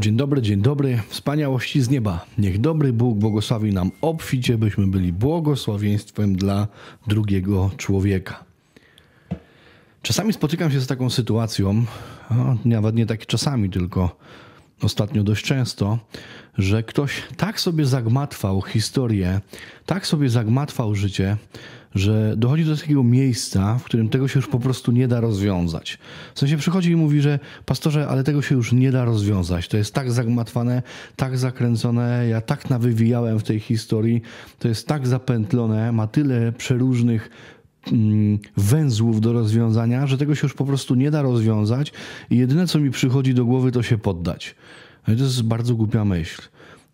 Dzień dobry, dzień dobry, wspaniałości z nieba. Niech dobry Bóg błogosławi nam obficie, byśmy byli błogosławieństwem dla drugiego człowieka. Czasami spotykam się z taką sytuacją, nawet nie tak czasami, tylko ostatnio dość często, że ktoś tak sobie zagmatwał historię, tak sobie zagmatwał życie, że dochodzi do takiego miejsca, w którym tego się już po prostu nie da rozwiązać. W sensie przychodzi i mówi, że pastorze, ale tego się już nie da rozwiązać. To jest tak zagmatwane, tak zakręcone, ja tak nawywijałem w tej historii, to jest tak zapętlone, ma tyle przeróżnych mm, węzłów do rozwiązania, że tego się już po prostu nie da rozwiązać i jedyne co mi przychodzi do głowy to się poddać. No i to jest bardzo głupia myśl,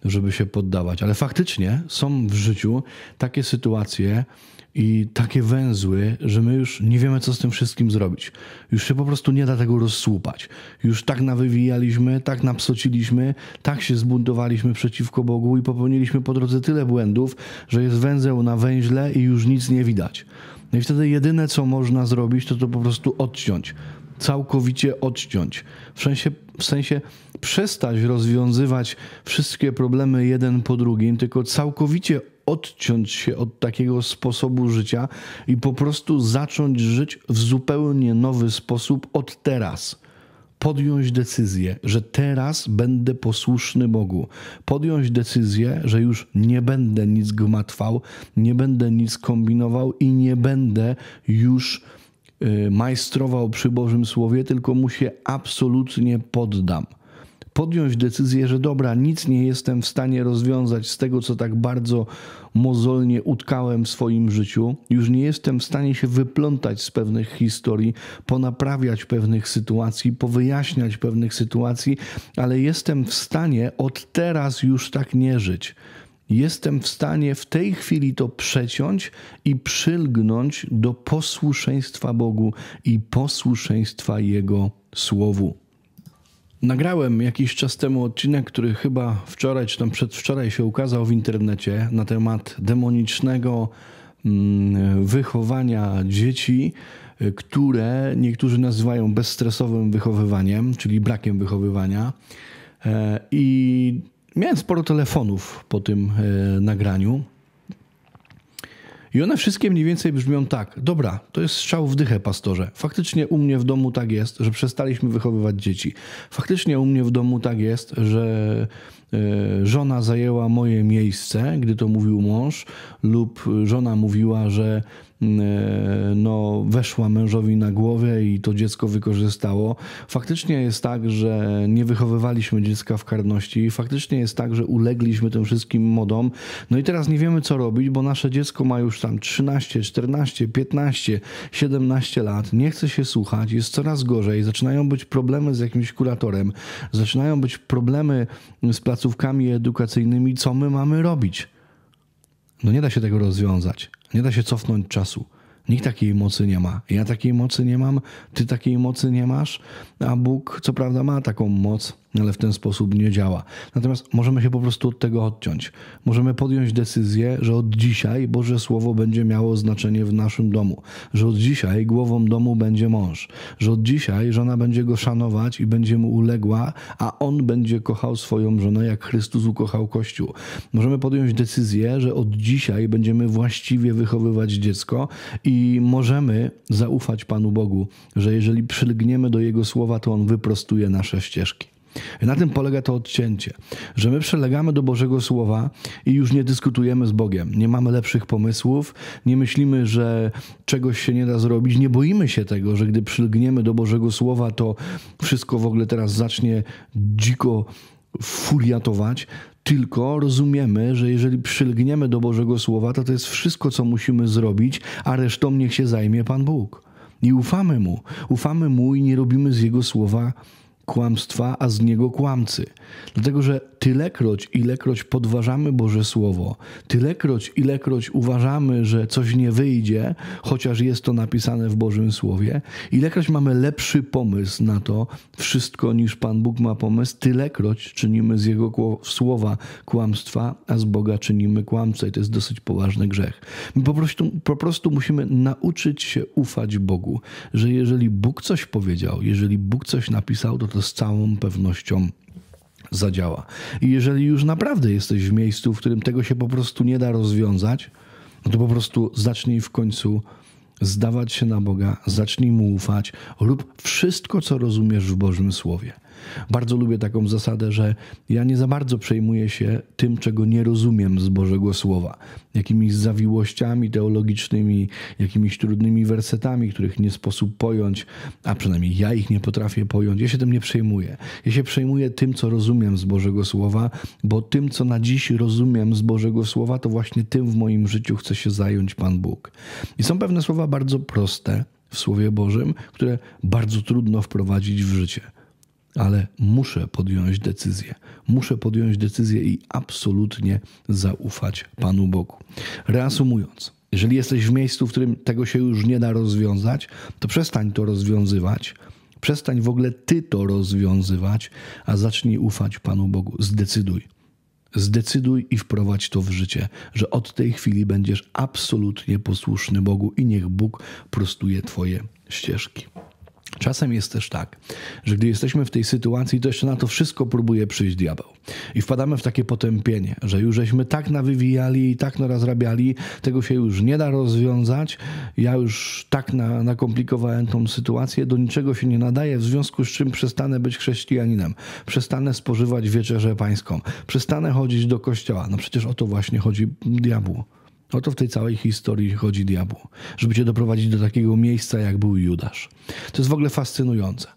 żeby się poddawać, ale faktycznie są w życiu takie sytuacje, i takie węzły, że my już nie wiemy, co z tym wszystkim zrobić. Już się po prostu nie da tego rozsłupać. Już tak nawywijaliśmy, tak napsociliśmy, tak się zbuntowaliśmy przeciwko Bogu i popełniliśmy po drodze tyle błędów, że jest węzeł na węźle i już nic nie widać. No i wtedy jedyne, co można zrobić, to to po prostu odciąć. Całkowicie odciąć. W sensie, w sensie przestać rozwiązywać wszystkie problemy jeden po drugim, tylko całkowicie odciąć się od takiego sposobu życia i po prostu zacząć żyć w zupełnie nowy sposób od teraz podjąć decyzję, że teraz będę posłuszny Bogu, podjąć decyzję, że już nie będę nic gmatwał, nie będę nic kombinował i nie będę już y, majstrował przy Bożym Słowie, tylko mu się absolutnie poddam podjąć decyzję, że dobra, nic nie jestem w stanie rozwiązać z tego, co tak bardzo mozolnie utkałem w swoim życiu, już nie jestem w stanie się wyplątać z pewnych historii, ponaprawiać pewnych sytuacji, powyjaśniać pewnych sytuacji, ale jestem w stanie od teraz już tak nie żyć jestem w stanie w tej chwili to przeciąć i przylgnąć do posłuszeństwa Bogu i posłuszeństwa Jego Słowu. Nagrałem jakiś czas temu odcinek, który chyba wczoraj czy tam przedwczoraj się ukazał w internecie na temat demonicznego mm, wychowania dzieci, które niektórzy nazywają bezstresowym wychowywaniem, czyli brakiem wychowywania. E, I miałem sporo telefonów po tym e, nagraniu. I one wszystkie mniej więcej brzmią tak. Dobra, to jest strzał w dychę, pastorze. Faktycznie u mnie w domu tak jest, że przestaliśmy wychowywać dzieci. Faktycznie u mnie w domu tak jest, że e, żona zajęła moje miejsce, gdy to mówił mąż, lub żona mówiła, że Mm, e, no, weszła mężowi na głowę i to dziecko wykorzystało. Faktycznie jest tak, że nie wychowywaliśmy dziecka w karności, faktycznie jest tak, że ulegliśmy tym wszystkim modom. No i teraz nie wiemy, co robić, bo nasze dziecko ma już tam 13, 14, 15, 17 lat, nie chce się słuchać, jest coraz gorzej, zaczynają być problemy z jakimś kuratorem, zaczynają być problemy z placówkami edukacyjnymi, co my mamy robić. No nie da się tego rozwiązać. Nie da się cofnąć czasu. Nikt takiej mocy nie ma. Ja takiej mocy nie mam, ty takiej mocy nie masz, a Bóg co prawda ma taką moc, ale w ten sposób nie działa. Natomiast możemy się po prostu od tego odciąć. Możemy podjąć decyzję, że od dzisiaj Boże Słowo będzie miało znaczenie w naszym domu, że od dzisiaj głową domu będzie mąż, że od dzisiaj żona będzie go szanować i będzie mu uległa, a on będzie kochał swoją żonę, jak Chrystus ukochał Kościół. Możemy podjąć decyzję, że od dzisiaj będziemy właściwie wychowywać dziecko i i możemy zaufać Panu Bogu, że jeżeli przylgniemy do Jego słowa, to On wyprostuje nasze ścieżki. Na tym polega to odcięcie, że my przelegamy do Bożego Słowa i już nie dyskutujemy z Bogiem, nie mamy lepszych pomysłów, nie myślimy, że czegoś się nie da zrobić, nie boimy się tego, że gdy przylgniemy do Bożego Słowa, to wszystko w ogóle teraz zacznie dziko furiatować, tylko rozumiemy, że jeżeli przylgniemy do Bożego Słowa, to to jest wszystko, co musimy zrobić, a resztą niech się zajmie Pan Bóg. I ufamy Mu. Ufamy Mu i nie robimy z Jego słowa kłamstwa, a z niego kłamcy. Dlatego, że tylekroć, ilekroć podważamy Boże Słowo, tylekroć, ilekroć uważamy, że coś nie wyjdzie, chociaż jest to napisane w Bożym Słowie, ilekroć mamy lepszy pomysł na to wszystko niż Pan Bóg ma pomysł, tylekroć czynimy z Jego słowa kłamstwa, a z Boga czynimy kłamcę. I to jest dosyć poważny grzech. My po prostu, po prostu musimy nauczyć się ufać Bogu, że jeżeli Bóg coś powiedział, jeżeli Bóg coś napisał, to to z całą pewnością zadziała. I jeżeli już naprawdę jesteś w miejscu, w którym tego się po prostu nie da rozwiązać, no to po prostu zacznij w końcu zdawać się na Boga, zacznij mu ufać, rób wszystko, co rozumiesz w Bożym Słowie. Bardzo lubię taką zasadę, że ja nie za bardzo przejmuję się tym, czego nie rozumiem z Bożego Słowa, jakimiś zawiłościami teologicznymi, jakimiś trudnymi wersetami, których nie sposób pojąć, a przynajmniej ja ich nie potrafię pojąć. Ja się tym nie przejmuję. Ja się przejmuję tym, co rozumiem z Bożego Słowa, bo tym, co na dziś rozumiem z Bożego Słowa, to właśnie tym w moim życiu chce się zająć Pan Bóg. I są pewne słowa bardzo proste w Słowie Bożym, które bardzo trudno wprowadzić w życie ale muszę podjąć decyzję. Muszę podjąć decyzję i absolutnie zaufać Panu Bogu. Reasumując, jeżeli jesteś w miejscu, w którym tego się już nie da rozwiązać, to przestań to rozwiązywać. Przestań w ogóle ty to rozwiązywać, a zacznij ufać Panu Bogu. Zdecyduj. Zdecyduj i wprowadź to w życie, że od tej chwili będziesz absolutnie posłuszny Bogu i niech Bóg prostuje Twoje ścieżki. Czasem jest też tak, że gdy jesteśmy w tej sytuacji, to jeszcze na to wszystko próbuje przyjść diabeł. I wpadamy w takie potępienie, że już żeśmy tak nawywijali i tak narazrabiali, tego się już nie da rozwiązać. Ja już tak na, nakomplikowałem tą sytuację, do niczego się nie nadaje, w związku z czym przestanę być chrześcijaninem, przestanę spożywać wieczerzę pańską, przestanę chodzić do kościoła. No przecież o to właśnie chodzi diabłu. O to w tej całej historii chodzi diabłu, żeby cię doprowadzić do takiego miejsca, jak był Judasz. To jest w ogóle fascynujące.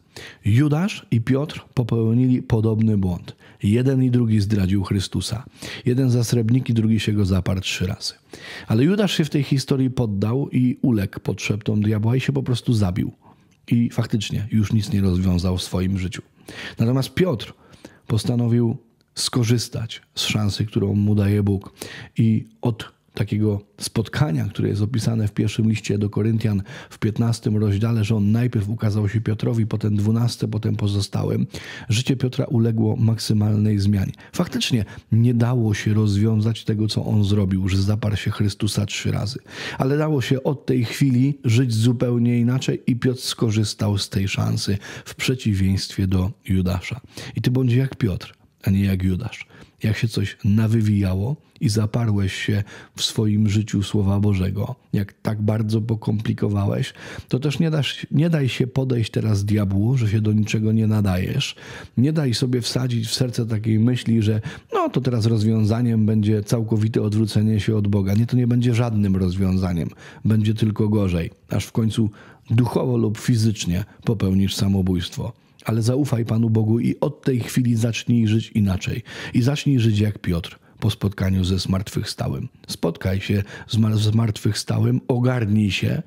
Judasz i Piotr popełnili podobny błąd. Jeden i drugi zdradził Chrystusa. Jeden za srebrniki, drugi się go zaparł trzy razy. Ale Judasz się w tej historii poddał i uległ pod szeptą diabła i się po prostu zabił. I faktycznie już nic nie rozwiązał w swoim życiu. Natomiast Piotr postanowił skorzystać z szansy, którą mu daje Bóg i od takiego spotkania, które jest opisane w pierwszym liście do Koryntian w 15 rozdziale, że on najpierw ukazał się Piotrowi, potem 12, potem pozostałym, życie Piotra uległo maksymalnej zmianie. Faktycznie nie dało się rozwiązać tego, co on zrobił, że zaparł się Chrystusa trzy razy, ale dało się od tej chwili żyć zupełnie inaczej i Piotr skorzystał z tej szansy w przeciwieństwie do Judasza. I ty bądź jak Piotr, a nie jak Judasz. Jak się coś nawywijało i zaparłeś się w swoim życiu Słowa Bożego, jak tak bardzo pokomplikowałeś, to też nie, dasz, nie daj się podejść teraz diabłu, że się do niczego nie nadajesz. Nie daj sobie wsadzić w serce takiej myśli, że no to teraz rozwiązaniem będzie całkowite odwrócenie się od Boga. Nie, to nie będzie żadnym rozwiązaniem. Będzie tylko gorzej, aż w końcu duchowo lub fizycznie popełnisz samobójstwo ale zaufaj Panu Bogu i od tej chwili zacznij żyć inaczej. I zacznij żyć jak Piotr po spotkaniu ze zmartwychwstałym. Spotkaj się z zmartwychwstałym, ogarnij się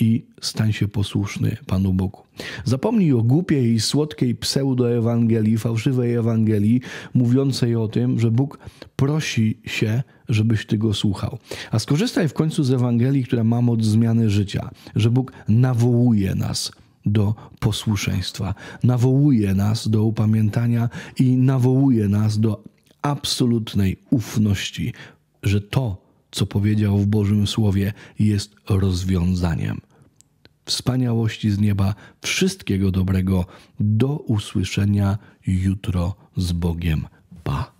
i stań się posłuszny Panu Bogu. Zapomnij o głupiej i słodkiej pseudoewangelii, fałszywej Ewangelii, mówiącej o tym, że Bóg prosi się, żebyś Ty go słuchał. A skorzystaj w końcu z Ewangelii, która ma moc zmiany życia, że Bóg nawołuje nas – do posłuszeństwa. Nawołuje nas do upamiętania i nawołuje nas do absolutnej ufności, że to, co powiedział w Bożym Słowie, jest rozwiązaniem. Wspaniałości z nieba, wszystkiego dobrego, do usłyszenia jutro z Bogiem. Pa!